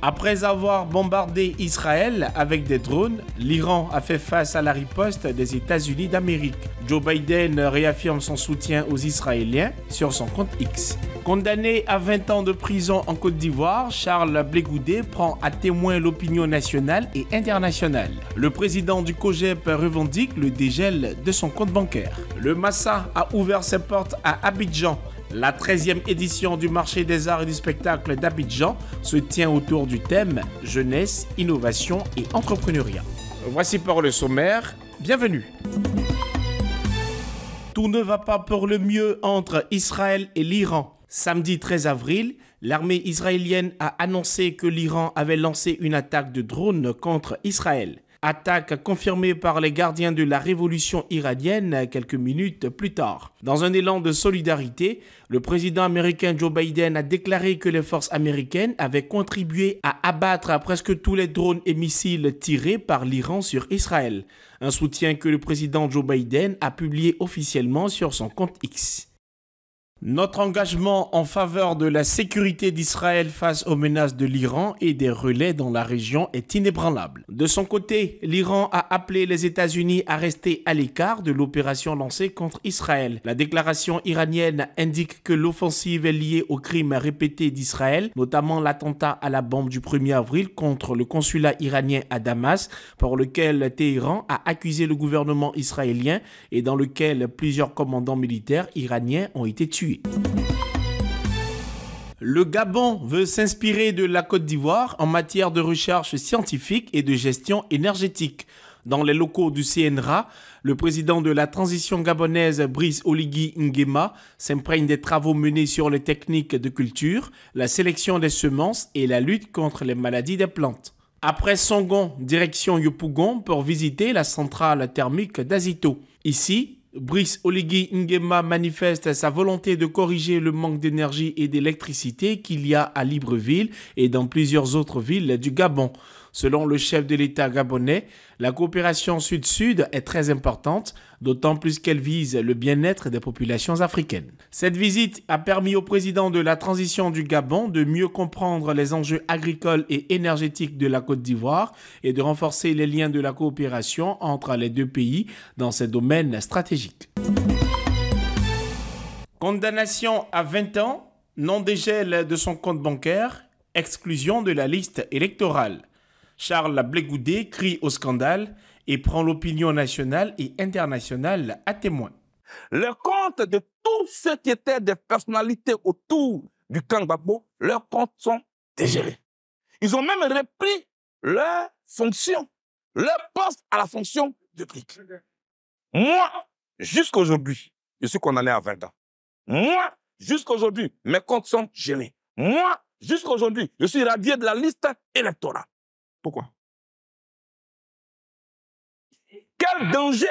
Après avoir bombardé Israël avec des drones, l'Iran a fait face à la riposte des États-Unis d'Amérique. Joe Biden réaffirme son soutien aux Israéliens sur son compte X. Condamné à 20 ans de prison en Côte d'Ivoire, Charles Blégoudé prend à témoin l'opinion nationale et internationale. Le président du COGEP revendique le dégel de son compte bancaire. Le Massa a ouvert ses portes à Abidjan la 13e édition du marché des arts et du spectacle d'Abidjan se tient autour du thème Jeunesse, innovation et entrepreneuriat. Voici pour le sommaire. Bienvenue. Tout ne va pas pour le mieux entre Israël et l'Iran. Samedi 13 avril, l'armée israélienne a annoncé que l'Iran avait lancé une attaque de drones contre Israël attaque confirmée par les gardiens de la révolution iranienne quelques minutes plus tard. Dans un élan de solidarité, le président américain Joe Biden a déclaré que les forces américaines avaient contribué à abattre presque tous les drones et missiles tirés par l'Iran sur Israël, un soutien que le président Joe Biden a publié officiellement sur son compte X. Notre engagement en faveur de la sécurité d'Israël face aux menaces de l'Iran et des relais dans la région est inébranlable. De son côté, l'Iran a appelé les États-Unis à rester à l'écart de l'opération lancée contre Israël. La déclaration iranienne indique que l'offensive est liée aux crimes répétés d'Israël, notamment l'attentat à la bombe du 1er avril contre le consulat iranien à Damas, pour lequel Téhéran a accusé le gouvernement israélien et dans lequel plusieurs commandants militaires iraniens ont été tués. Le Gabon veut s'inspirer de la Côte d'Ivoire en matière de recherche scientifique et de gestion énergétique. Dans les locaux du CNRA, le président de la transition gabonaise Brice Oligui Nguema s'imprègne des travaux menés sur les techniques de culture, la sélection des semences et la lutte contre les maladies des plantes. Après Songon, direction Yopougon pour visiter la centrale thermique d'Azito. Ici, Brice Oligui Ngema manifeste sa volonté de corriger le manque d'énergie et d'électricité qu'il y a à Libreville et dans plusieurs autres villes du Gabon. Selon le chef de l'État gabonais, la coopération sud-sud est très importante, d'autant plus qu'elle vise le bien-être des populations africaines. Cette visite a permis au président de la transition du Gabon de mieux comprendre les enjeux agricoles et énergétiques de la Côte d'Ivoire et de renforcer les liens de la coopération entre les deux pays dans ces domaines stratégiques. Condamnation à 20 ans, non-dégel de son compte bancaire, exclusion de la liste électorale. Charles Blégoudé crie au scandale et prend l'opinion nationale et internationale à témoin. Le compte de tous ceux qui étaient des personnalités autour du camp Gbagbo, leurs comptes sont dégérés. Ils ont même repris leur fonction, leur poste à la fonction de prix Moi, jusqu'à aujourd'hui, je suis condamné à 20 ans. Moi, jusqu'à aujourd'hui, mes comptes sont gelés. Moi, jusqu'à aujourd'hui, je suis radié de la liste électorale. Quel danger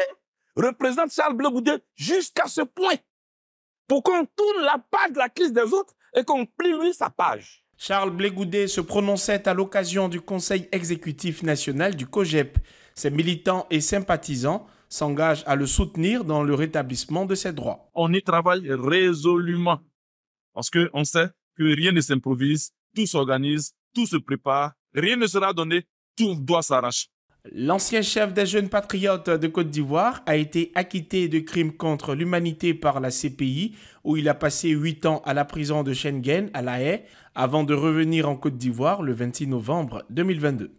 représente Charles Blégoudet jusqu'à ce point pour qu'on tourne la page de la crise des autres et qu'on plie lui sa page. Charles Blégoudet se prononçait à l'occasion du Conseil exécutif national du COGEP. Ses militants et sympathisants s'engagent à le soutenir dans le rétablissement de ses droits. On y travaille résolument parce qu'on sait que rien ne s'improvise, tout s'organise, tout se prépare Rien ne sera donné, tout doit s'arracher. L'ancien chef des jeunes patriotes de Côte d'Ivoire a été acquitté de crimes contre l'humanité par la CPI, où il a passé 8 ans à la prison de Schengen à La Haye, avant de revenir en Côte d'Ivoire le 26 novembre 2022.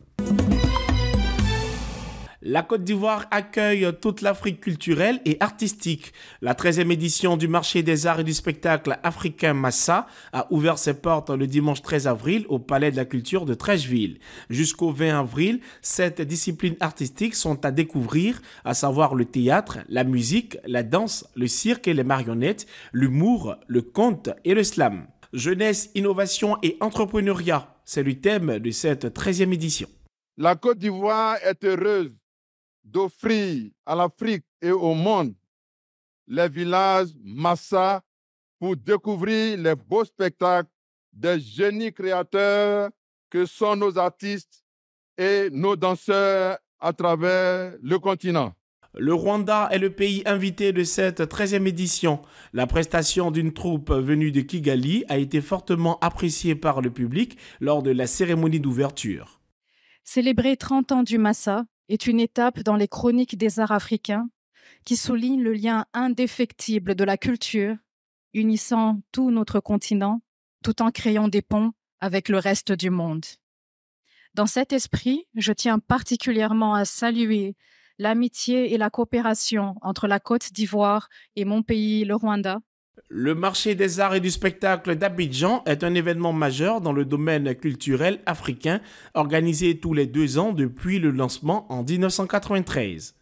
La Côte d'Ivoire accueille toute l'Afrique culturelle et artistique. La 13e édition du marché des arts et du spectacle africain Massa a ouvert ses portes le dimanche 13 avril au Palais de la Culture de Trècheville. Jusqu'au 20 avril, sept disciplines artistiques sont à découvrir, à savoir le théâtre, la musique, la danse, le cirque et les marionnettes, l'humour, le conte et le slam. Jeunesse, innovation et entrepreneuriat, c'est le thème de cette 13e édition. La Côte d'Ivoire est heureuse d'offrir à l'Afrique et au monde les villages Massa pour découvrir les beaux spectacles des génies créateurs que sont nos artistes et nos danseurs à travers le continent. Le Rwanda est le pays invité de cette 13e édition. La prestation d'une troupe venue de Kigali a été fortement appréciée par le public lors de la cérémonie d'ouverture. Célébrer 30 ans du Massa, est une étape dans les chroniques des arts africains qui souligne le lien indéfectible de la culture unissant tout notre continent tout en créant des ponts avec le reste du monde. Dans cet esprit, je tiens particulièrement à saluer l'amitié et la coopération entre la Côte d'Ivoire et mon pays, le Rwanda, le marché des arts et du spectacle d'Abidjan est un événement majeur dans le domaine culturel africain organisé tous les deux ans depuis le lancement en 1993.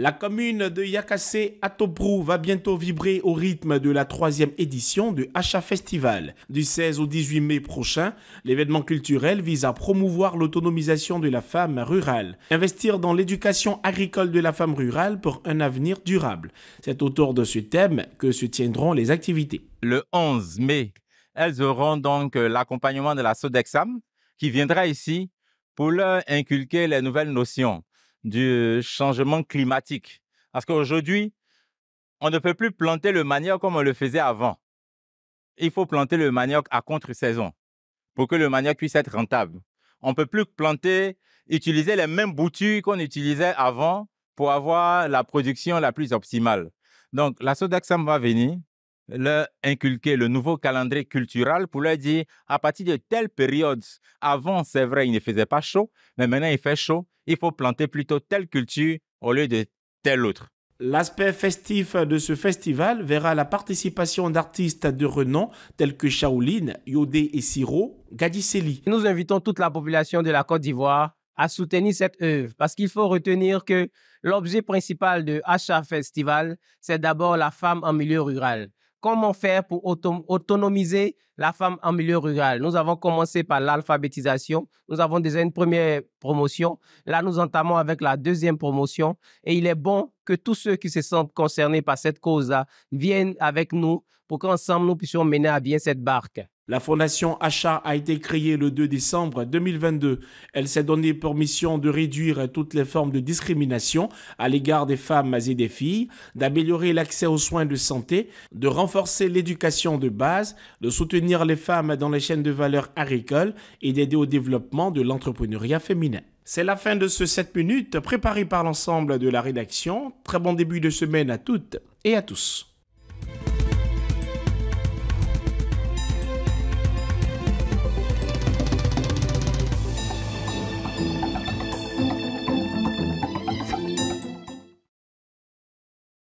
La commune de Yakassé à va bientôt vibrer au rythme de la troisième édition du Hacha Festival. Du 16 au 18 mai prochain, l'événement culturel vise à promouvoir l'autonomisation de la femme rurale, investir dans l'éducation agricole de la femme rurale pour un avenir durable. C'est autour de ce thème que se tiendront les activités. Le 11 mai, elles auront donc l'accompagnement de la Sodexam qui viendra ici pour leur inculquer les nouvelles notions du changement climatique. Parce qu'aujourd'hui, on ne peut plus planter le manioc comme on le faisait avant. Il faut planter le manioc à contre-saison pour que le manioc puisse être rentable. On ne peut plus planter, utiliser les mêmes boutures qu'on utilisait avant pour avoir la production la plus optimale. Donc, la Sodaxam va venir leur inculquer le nouveau calendrier culturel pour leur dire à partir de telle période, avant c'est vrai il ne faisait pas chaud, mais maintenant il fait chaud, il faut planter plutôt telle culture au lieu de telle autre. L'aspect festif de ce festival verra la participation d'artistes de renom tels que Shaolin, Yodé et Siro, Gadiseli. Nous invitons toute la population de la Côte d'Ivoire à soutenir cette œuvre parce qu'il faut retenir que l'objet principal de Hacha Festival, c'est d'abord la femme en milieu rural. Comment faire pour autonomiser la femme en milieu rural Nous avons commencé par l'alphabétisation. Nous avons déjà une première promotion. Là, nous entamons avec la deuxième promotion. Et il est bon que tous ceux qui se sentent concernés par cette cause-là viennent avec nous pour qu'ensemble nous puissions mener à bien cette barque. La fondation Achat a été créée le 2 décembre 2022. Elle s'est donnée pour mission de réduire toutes les formes de discrimination à l'égard des femmes et des filles, d'améliorer l'accès aux soins de santé, de renforcer l'éducation de base, de soutenir les femmes dans les chaînes de valeur agricoles et d'aider au développement de l'entrepreneuriat féminin. C'est la fin de ce 7 minutes préparé par l'ensemble de la rédaction. Très bon début de semaine à toutes et à tous.